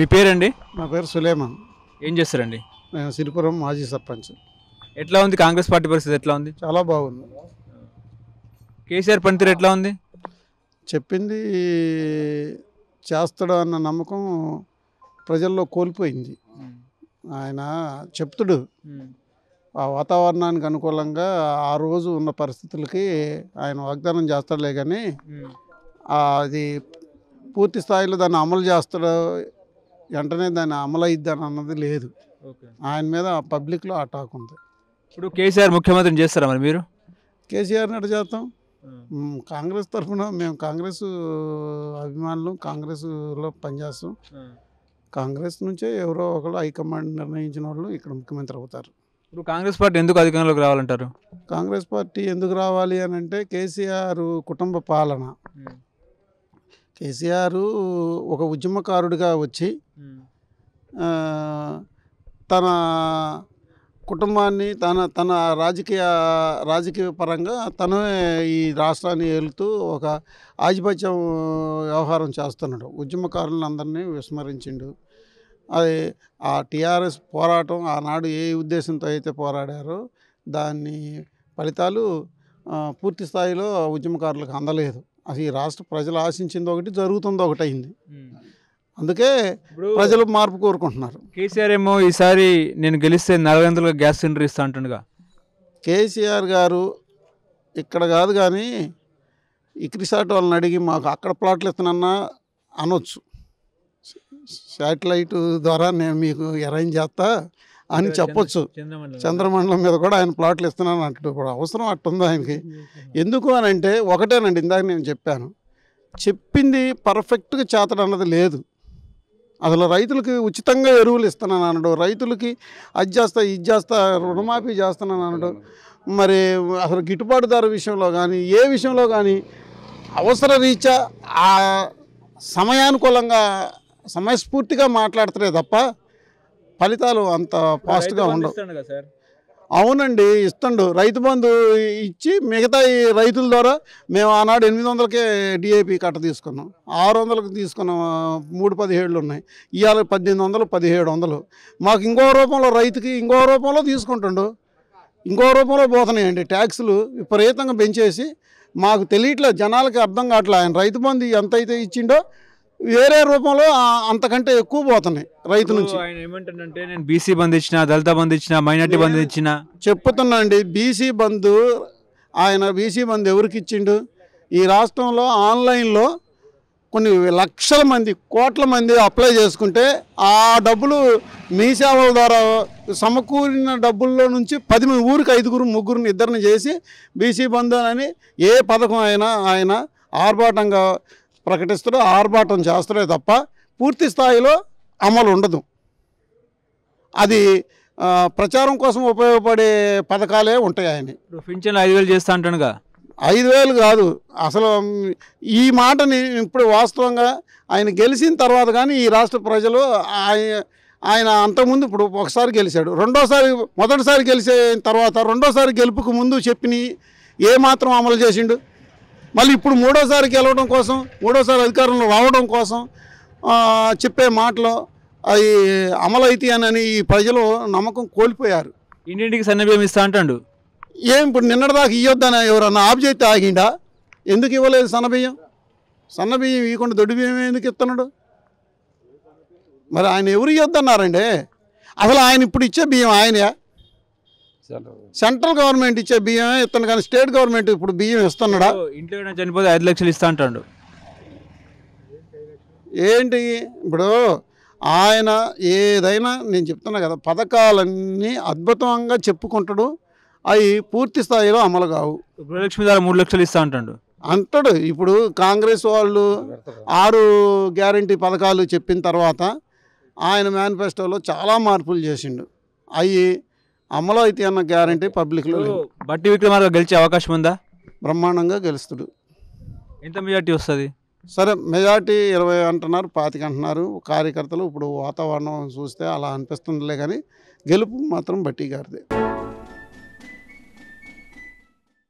మీ పేరండి నా పేరు సులేమన్ ఏం చేస్తారండి నేను సిరిపురం మాజీ సర్పంచ్ ఎట్లా ఉంది కాంగ్రెస్ పార్టీ పరిస్థితి ఎట్లా ఉంది చాలా బాగుంది కేసీఆర్ పనితీరు ఎట్లా ఉంది చెప్పింది చేస్తాడు అన్న నమ్మకం ప్రజల్లో కోల్పోయింది ఆయన చెప్తుడు ఆ వాతావరణానికి అనుకూలంగా ఆ రోజు ఉన్న పరిస్థితులకి ఆయన వాగ్దానం చేస్తాడులే కానీ అది పూర్తి స్థాయిలో దాన్ని అమలు చేస్తాడు వెంటనే దాన్ని అమలయిద్దని అన్నది లేదు ఆయన మీద పబ్లిక్లో అటాక్ ఉంది ఇప్పుడు కేసీఆర్ ముఖ్యమంత్రిని చేస్తారా మరి మీరు కేసీఆర్ నడు చేస్తాం కాంగ్రెస్ తరఫున మేము కాంగ్రెస్ అభిమానులు కాంగ్రెస్లో పనిచేస్తాం కాంగ్రెస్ నుంచే ఎవరో ఒకరు హైకమాండ్ నిర్ణయించిన వాళ్ళు ఇక్కడ ముఖ్యమంత్రి అవుతారు ఇప్పుడు కాంగ్రెస్ పార్టీ ఎందుకు అధికారంలోకి రావాలంటారు కాంగ్రెస్ పార్టీ ఎందుకు రావాలి అని అంటే కేసీఆర్ కుటుంబ పాలన కేసీఆర్ ఒక ఉద్యమకారుడిగా వచ్చి తన కుటుంబాన్ని తన తన రాజకీయ రాజకీయ పరంగా తనే ఈ రాష్ట్రాన్ని ఏలుతూ ఒక ఆధిపత్యం వ్యవహారం చేస్తున్నాడు ఉద్యమకారులను అందరినీ విస్మరించిండు అది ఆ టీఆర్ఎస్ పోరాటం ఆనాడు ఏ ఉద్దేశంతో అయితే పోరాడారో దాన్ని ఫలితాలు పూర్తి స్థాయిలో ఉద్యమకారులకు అందలేదు అసలు ఈ రాష్ట్ర ప్రజలు ఆశించింది ఒకటి జరుగుతుంది ఒకటి అయింది అందుకే ప్రజలు మార్పు కోరుకుంటున్నారు కేసీఆర్ ఏమో ఈసారి నేను గెలిస్తే నలభై గ్యాస్ సిలిండర్ ఇస్తా అంటుండగా కేసీఆర్ గారు ఇక్కడ కాదు కానీ ఇక్రిసాట్ వాళ్ళని అడిగి మాకు అక్కడ ప్లాట్లు ఇస్తానన్నా అనొచ్చు శాటిలైట్ ద్వారా నేను మీకు అరేంజ్ చేస్తా అని చెప్పొచ్చు చంద్రమండలం మీద కూడా ఆయన ప్లాట్లు ఇస్తున్నాను అంటే కూడా అవసరం అట్టుందో ఆయనకి ఎందుకు అని అంటే ఒకటేనండి ఇందాక నేను చెప్పాను చెప్పింది పర్ఫెక్ట్గా చేతడన్నది అన్నది లేదు అసలు రైతులకి ఉచితంగా ఎరువులు ఇస్తున్నాను అనడు రైతులకి అది చేస్తా ఇది చేస్తా రుణమాఫీ చేస్తున్నాను అనడు మరి అసలు గిట్టుబాటు ధర విషయంలో కానీ ఏ విషయంలో కానీ అవసర రీత్యా ఆ సమయానుకూలంగా సమయస్ఫూర్తిగా మాట్లాడతారే తప్ప ఫలితాలు అంత ఫాస్ట్గా ఉండవు అవునండి ఇస్తుండు రైతు బంధు ఇచ్చి మిగతా ఈ రైతుల ద్వారా మేము ఆనాడు ఎనిమిది వందలకే డిఏపి కట్ట తీసుకున్నాం ఆరు వందలకు తీసుకున్నాం మూడు పదిహేడులు ఉన్నాయి ఇవాళ పద్దెనిమిది వందలు పదిహేడు వందలు మాకు ఇంకో రూపంలో రైతుకి ఇంకో రూపంలో తీసుకుంటుండు ఇంకో రూపంలో పోతున్నాయండి ట్యాక్సులు విపరీతంగా పెంచేసి మాకు తెలియట్లేదు జనాలకి అర్థం కావట్లేదు ఆయన రైతు బంధు ఎంతైతే ఇచ్చిండో వేరే రూపంలో అంతకంటే ఎక్కువ పోతున్నాయి రైతు నుంచి నేను బీసీ బంద్ ఇచ్చిన దళిత బంద్ ఇచ్చిన మైనార్టీ బంద్ ఇచ్చిన చెప్తున్నా అండి బీసీ బంద్ ఆయన బీసీ బంద్ ఎవరికి ఇచ్చిండు ఈ రాష్ట్రంలో ఆన్లైన్లో కొన్ని లక్షల మంది కోట్ల మంది అప్లై చేసుకుంటే ఆ డబ్బులు మీ సేవల ద్వారా సమకూరిన డబ్బుల్లో నుంచి పది మంది ఊరికి ఐదుగురు ముగ్గురు ఇద్దరిని చేసి బీసీ బంధు అని ఏ పథకం అయినా ఆయన ఆర్భాటంగా ప్రకటిస్తూ ఆర్భాటం చేస్తున్నాయి తప్ప పూర్తి స్థాయిలో అమలు ఉండదు అది ప్రచారం కోసం ఉపయోగపడే పథకాలే ఉంటాయి ఆయన పింఛన్ ఐదు వేలు చేస్తా అంటానుగా ఐదు వేలు కాదు అసలు ఈ మాటని ఇప్పుడు వాస్తవంగా ఆయన గెలిచిన తర్వాత కానీ ఈ రాష్ట్ర ప్రజలు ఆయన ఆయన అంతకుముందు ఇప్పుడు ఒకసారి గెలిచాడు రెండోసారి మొదటిసారి గెలిచిన తర్వాత రెండోసారి గెలుపుకు ముందు చెప్పిన ఏ మాత్రం అమలు చేసిండు మళ్ళీ ఇప్పుడు మూడోసారి గెలవడం కోసం మూడోసారి అధికారంలో రావడం కోసం చెప్పే మాటలు అవి అమలైతే అని ఈ ప్రజలు నమ్మకం కోల్పోయారు ఇంటింటికి సన్నబియ్యం ఇస్తా అంటాడు ఏం ఇప్పుడు నిన్నటిదాకా ఇవ్వద్దని ఎవరన్నా ఆపు చేస్తే ఆగిండా ఎందుకు ఇవ్వలేదు సన్నబియ్యం సన్నబియ్యం ఇవ్వకుండా దొడ్డు బియ్యం ఎందుకు ఇస్తున్నాడు మరి ఆయన ఎవరు ఇవ్వద్దన్నారండి అసలు ఆయన ఇప్పుడు ఇచ్చే బియ్యం ఆయనే సెంట్రల్ గవర్నమెంట్ ఇచ్చే బియ్యం ఇస్తాను కానీ స్టేట్ గవర్నమెంట్ ఇప్పుడు బియ్యం ఇస్తున్నాడా ఇంట్లో చనిపోతే ఐదు లక్షలు ఇస్తా అంటాడు ఏంటి ఇప్పుడు ఆయన ఏదైనా నేను చెప్తున్నా కదా పథకాలన్నీ అద్భుతంగా చెప్పుకుంటాడు అవి పూర్తి స్థాయిలో అమలు కావు లక్ష్మి ద్వారా మూడు లక్షలు ఇస్తా అంటాడు అంటాడు ఇప్పుడు కాంగ్రెస్ వాళ్ళు ఆరు గ్యారంటీ పథకాలు చెప్పిన తర్వాత ఆయన మేనిఫెస్టోలో చాలా మార్పులు చేసిండు అవి అమలు అయితే అన్న గ్యారంటీ పబ్లిక్లో లేదు బట్టి విక్రమార్గా గెలిచే అవకాశం ఉందా బ్రహ్మాండంగా గెలుస్తుడు ఎంత మెజార్టీ వస్తుంది సరే మెజార్టీ ఇరవై అంటున్నారు పాతిక అంటున్నారు కార్యకర్తలు ఇప్పుడు వాతావరణం చూస్తే అలా అనిపిస్తుందిలే కానీ గెలుపు మాత్రం బట్టి గారిదే